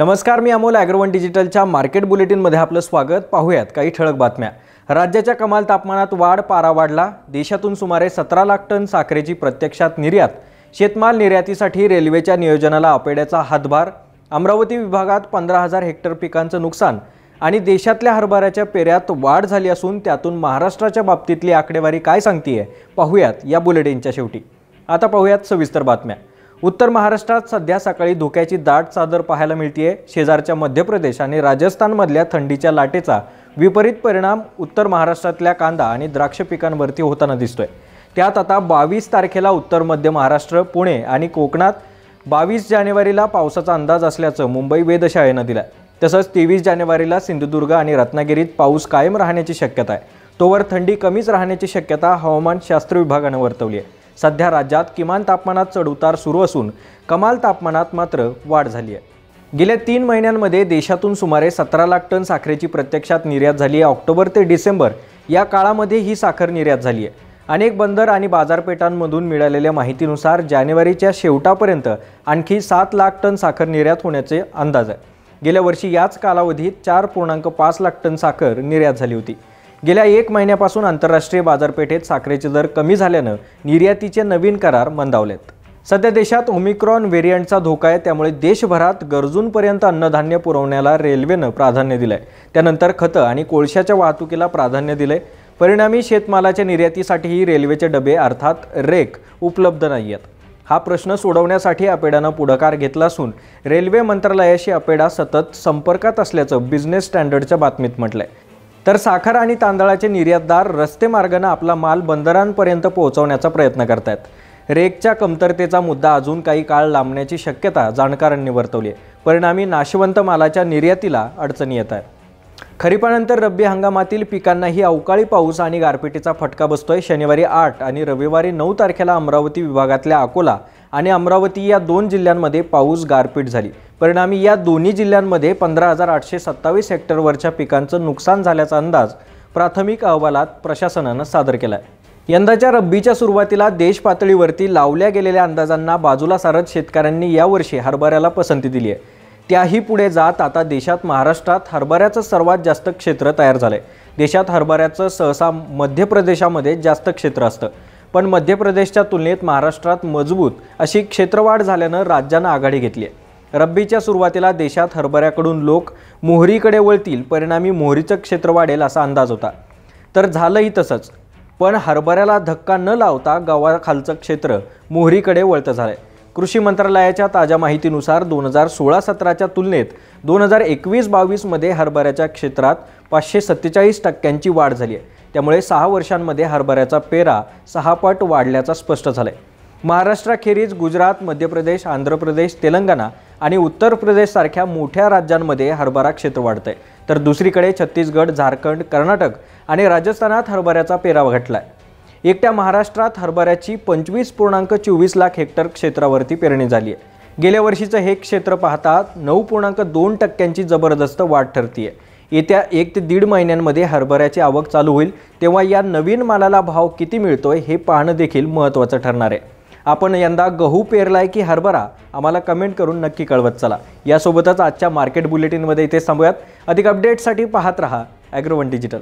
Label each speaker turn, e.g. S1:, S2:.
S1: नमस्कार मी अमोल अॅग्रोवन डिजिटलच्या मार्केट बुलेटिनमध्ये आपलं स्वागत पाहूयात काही ठळक बातम्या राज्याच्या कमाल तापमानात वाढ पारा वाढला देशातून सुमारे सतरा लाख टन साखरेची प्रत्यक्षात निर्यात शेतमाल निर्यातीसाठी रेल्वेच्या नियोजनाला अपेड्याचा हातभार अमरावती विभागात पंधरा हजार हेक्टर पिकांचं नुकसान आणि देशातल्या हरभऱ्याच्या पेऱ्यात वाढ झाली असून त्यातून महाराष्ट्राच्या बाबतीतली आकडेवारी काय सांगतीये पाहूयात या बुलेटिनच्या शेवटी आता पाहूयात सविस्तर बातम्या उत्तर महाराष्ट्रात सध्या सकाळी धोक्याची दाट चादर पाहायला मिळतीये शेजारच्या मध्य प्रदेश आणि राजस्थानमधल्या थंडीच्या लाटेचा विपरीत परिणाम उत्तर महाराष्ट्रातल्या कांदा आणि द्राक्ष पिकांवरती होताना दिसतोय त्यात आता बावीस तारखेला उत्तर मध्य महाराष्ट्र पुणे आणि कोकणात बावीस जानेवारीला पावसाचा अंदाज असल्याचं मुंबई वेधशाळेनं दिलं तसंच तेवीस जानेवारीला सिंधुदुर्ग आणि रत्नागिरीत पाऊस कायम राहण्याची शक्यता आहे तोवर थंडी कमीच राहण्याची शक्यता हवामानशास्त्र विभागानं वर्तवली आहे सध्या राज्यात किमान तापमानात चढउतार सुरू असून कमाल तापमानात मात्र वाढ झाली आहे गेल्या तीन महिन्यांमध्ये देशातून सुमारे सतरा लाख टन साखरेची प्रत्यक्षात निर्यात झाली आहे ऑक्टोबर ते डिसेंबर या काळामध्ये ही साखर निर्यात झाली आहे अनेक बंदर आणि बाजारपेठांमधून मिळालेल्या माहितीनुसार जानेवारीच्या शेवटापर्यंत आणखी सात लाख टन साखर निर्यात होण्याचे अंदाज आहे गेल्या वर्षी याच कालावधीत चार पूर्णांक पाच लाख टन साखर निर्यात झाली होती गेल्या एक महिन्यापासून आंतरराष्ट्रीय बाजारपेठेत साखरेचे दर कमी झाल्यानं निर्यातीचे नवीन करार मंदावलेत सध्या देशात ओमिक्रॉन व्हेरियंटचा धोका आहे त्यामुळे देशभरात गरजूंपर्यंत अन्नधान्य पुरवण्याला रेल्वेनं प्राधान्य दिलं आहे त्यानंतर खतं आणि कोळशाच्या वाहतुकीला प्राधान्य दिलं आहे परिणामी शेतमालाच्या निर्यातीसाठीही रेल्वेचे डबे अर्थात रेक उपलब्ध नाही आहेत हा प्रश्न सोडवण्यासाठी अपेडानं पुढाकार घेतला असून रेल्वे मंत्रालयाशी अपेडा सतत संपर्कात असल्याचं बिझनेस स्टँडर्डच्या बातमीत म्हटलं आहे तर साखर आणि तांदळाचे निर्यातदार रस्ते मार्गानं आपला माल बंदरांपर्यंत पोहोचवण्याचा प्रयत्न करत आहेत रेकच्या कमतरतेचा मुद्दा अजून काही काळ लांबण्याची शक्यता जाणकारांनी वर्तवली आहे परिणामी नाशवंत मालाच्या निर्यातीला अडचणी येत आहे खरीपानंतर रब्बी हंगामातील पिकांनाही अवकाळी पाऊस आणि गारपिटीचा फटका बसतोय शनिवारी आठ आणि रविवारी नऊ तारखेला अमरावती विभागातल्या अकोला आणि अमरावती या दोन जिल्ह्यांमध्ये पाऊस गारपीट झाली परिणामी या दोन्ही जिल्ह्यांमध्ये पंधरा हजार आठशे सत्तावीस हेक्टरवरच्या पिकांचं नुकसान झाल्याचा अंदाज प्राथमिक अहवालात प्रशासनानं सादर केला आहे यंदाच्या रब्बीच्या सुरुवातीला देशपातळीवरती लावल्या गेलेल्या अंदाजांना बाजूला सारत शेतकऱ्यांनी यावर्षी हरभऱ्याला पसंती दिली आहे त्याही पुढे जात आता देशात महाराष्ट्रात हरभऱ्याचं सर्वात जास्त क्षेत्र तयार झालं देशात हरभऱ्याचं सहसा मध्य प्रदेशामध्ये जास्त क्षेत्र असतं पण मध्य प्रदेशच्या तुलनेत महाराष्ट्रात मजबूत अशी क्षेत्रवाढ झाल्यानं राज्यानं आघाडी घेतली आहे रब्बीच्या सुरुवातीला देशात हरभऱ्याकडून लोक मोहरीकडे वळतील परिणामी मोहरीचं क्षेत्र वाढेल असा अंदाज होता तर झालंही तसंच पण हरभऱ्याला धक्का न लावता गावाखालचं क्षेत्र मोहरीकडे वळतं झालं आहे कृषी मंत्रालयाच्या ताज्या माहितीनुसार दोन हजार सोळा सतराच्या तुलनेत दोन हजार एकवीस बावीसमध्ये हरभऱ्याच्या क्षेत्रात पाचशे सत्तेचाळीस टक्क्यांची वाढ झाली आहे त्यामुळे सहा वर्षांमध्ये हरभऱ्याचा पेरा सहापट वाढल्याचा स्पष्ट झाला आहे महाराष्ट्राखेरीज गुजरात मध्य प्रदेश आंध्र प्रदेश तेलंगणा आणि उत्तर प्रदेशसारख्या मोठ्या राज्यांमध्ये हरभरा क्षेत्र वाढतंय तर दुसरीकडे छत्तीसगड झारखंड कर्नाटक आणि राजस्थानात हरभऱ्याचा पेरा घटला आहे एकट्या महाराष्ट्रात हरभऱ्याची पंचवीस पूर्णांक चोवीस लाख हेक्टर क्षेत्रावरती पेरणी झाली आहे गेल्या वर्षीचं हे क्षेत्र पाहता नऊ पूर्णांक दोन टक्क्यांची जबरदस्त वाढ ठरती आहे येत्या एक ते दीड महिन्यांमध्ये हरभऱ्याची आवक चालू होईल तेव्हा या नवीन मालाला भाव किती मिळतोय हे पाहणं देखील महत्त्वाचं ठरणार आहे आपण यंदा गहू पेरलाय की हरभरा आम्हाला कमेंट करून नक्की कळवत चला यासोबतच आजच्या मार्केट बुलेटिनमध्ये इथे थांबूयात अधिक अपडेट्ससाठी पाहत रहा ॲग्रोवन डिजिटल